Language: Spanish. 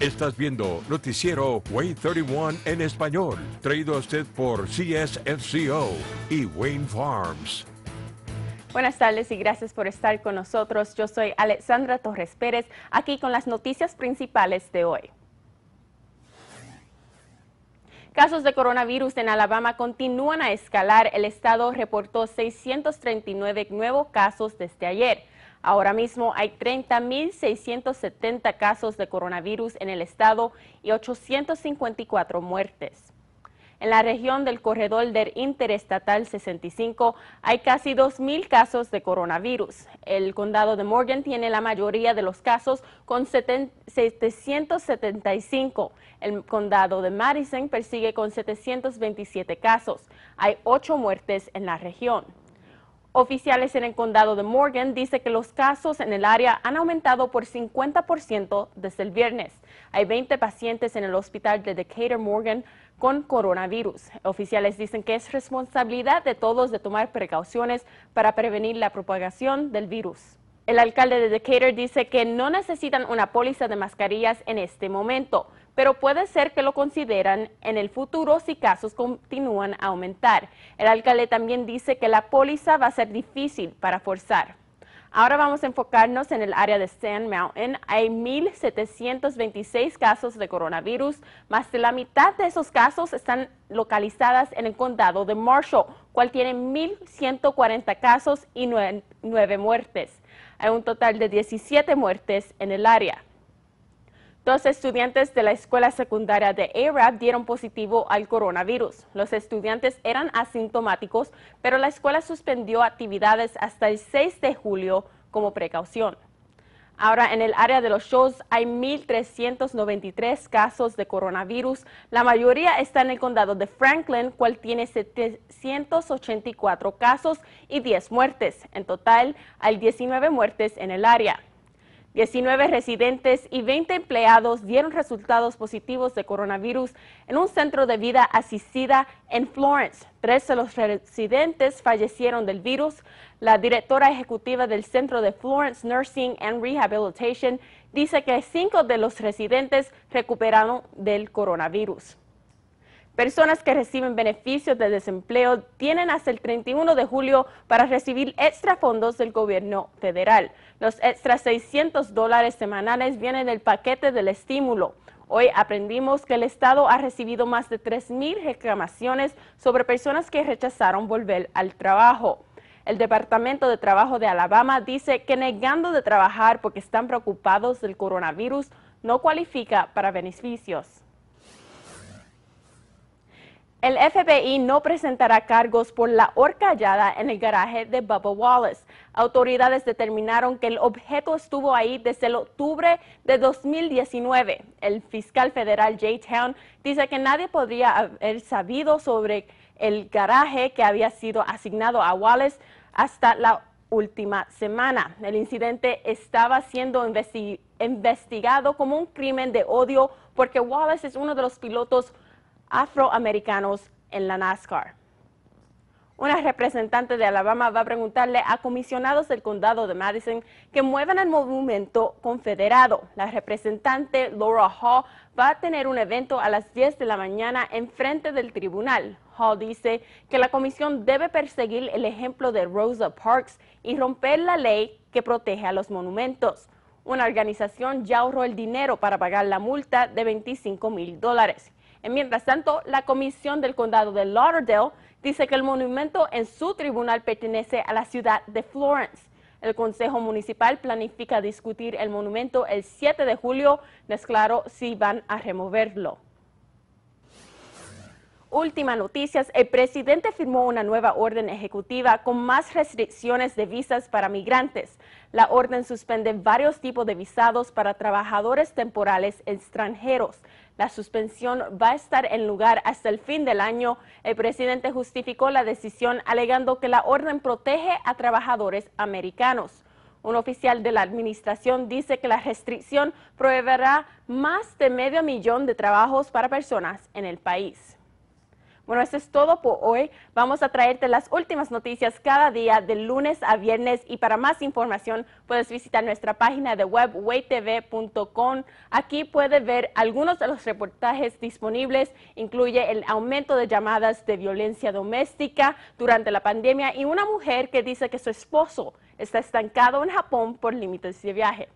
Estás viendo Noticiero Way 31 en español, traído a usted por CSFCO y Wayne Farms. Buenas tardes y gracias por estar con nosotros. Yo soy Alexandra Torres Pérez, aquí con las noticias principales de hoy. Casos de coronavirus en Alabama continúan a escalar. El estado reportó 639 nuevos casos desde ayer. Ahora mismo hay 30.670 casos de coronavirus en el estado y 854 muertes. En la región del corredor del Interestatal 65 hay casi 2.000 casos de coronavirus. El condado de Morgan tiene la mayoría de los casos con 775. El condado de Madison persigue con 727 casos. Hay 8 muertes en la región. Oficiales en el condado de Morgan dicen que los casos en el área han aumentado por 50% desde el viernes. Hay 20 pacientes en el hospital de Decatur Morgan con coronavirus. Oficiales dicen que es responsabilidad de todos de tomar precauciones para prevenir la propagación del virus. El alcalde de Decatur dice que no necesitan una póliza de mascarillas en este momento, pero puede ser que lo consideran en el futuro si casos continúan a aumentar. El alcalde también dice que la póliza va a ser difícil para forzar. Ahora vamos a enfocarnos en el área de Sand Mountain. Hay 1,726 casos de coronavirus. Más de la mitad de esos casos están localizadas en el condado de Marshall, cual tiene 1,140 casos y nueve muertes. Hay un total de 17 muertes en el área. Dos estudiantes de la escuela secundaria de ARAP dieron positivo al coronavirus. Los estudiantes eran asintomáticos, pero la escuela suspendió actividades hasta el 6 de julio como precaución. Ahora en el área de los shows hay 1.393 casos de coronavirus. La mayoría está en el condado de Franklin, cual tiene 784 casos y 10 muertes. En total hay 19 muertes en el área. 19 residentes y 20 empleados dieron resultados positivos de coronavirus en un centro de vida asistida en Florence. Tres de los residentes fallecieron del virus. La directora ejecutiva del Centro de Florence Nursing and Rehabilitation dice que cinco de los residentes recuperaron del coronavirus. Personas que reciben beneficios de desempleo tienen hasta el 31 de julio para recibir extra fondos del gobierno federal. Los extra 600 dólares semanales vienen del paquete del estímulo. Hoy aprendimos que el Estado ha recibido más de 3.000 reclamaciones sobre personas que rechazaron volver al trabajo. El Departamento de Trabajo de Alabama dice que negando de trabajar porque están preocupados del coronavirus no cualifica para beneficios. El FBI no presentará cargos por la hallada en el garaje de Bubba Wallace. Autoridades determinaron que el objeto estuvo ahí desde el octubre de 2019. El fiscal federal Jay Town dice que nadie podría haber sabido sobre el garaje que había sido asignado a Wallace hasta la última semana. El incidente estaba siendo investigado como un crimen de odio porque Wallace es uno de los pilotos afroamericanos en la NASCAR. Una representante de Alabama va a preguntarle a comisionados del condado de Madison que muevan el monumento confederado. La representante Laura Hall va a tener un evento a las 10 de la mañana en frente del tribunal. Hall dice que la comisión debe perseguir el ejemplo de Rosa Parks y romper la ley que protege a los monumentos. Una organización ya ahorró el dinero para pagar la multa de 25 mil dólares. Mientras tanto, la Comisión del Condado de Lauderdale dice que el monumento en su tribunal pertenece a la ciudad de Florence. El Consejo Municipal planifica discutir el monumento el 7 de julio. No es claro si van a removerlo. Últimas noticias, el presidente firmó una nueva orden ejecutiva con más restricciones de visas para migrantes. La orden suspende varios tipos de visados para trabajadores temporales extranjeros. La suspensión va a estar en lugar hasta el fin del año. El presidente justificó la decisión alegando que la orden protege a trabajadores americanos. Un oficial de la administración dice que la restricción proveerá más de medio millón de trabajos para personas en el país. Bueno, eso es todo por hoy. Vamos a traerte las últimas noticias cada día de lunes a viernes y para más información puedes visitar nuestra página de web waytv.com. Aquí puedes ver algunos de los reportajes disponibles, incluye el aumento de llamadas de violencia doméstica durante la pandemia y una mujer que dice que su esposo está estancado en Japón por límites de viaje.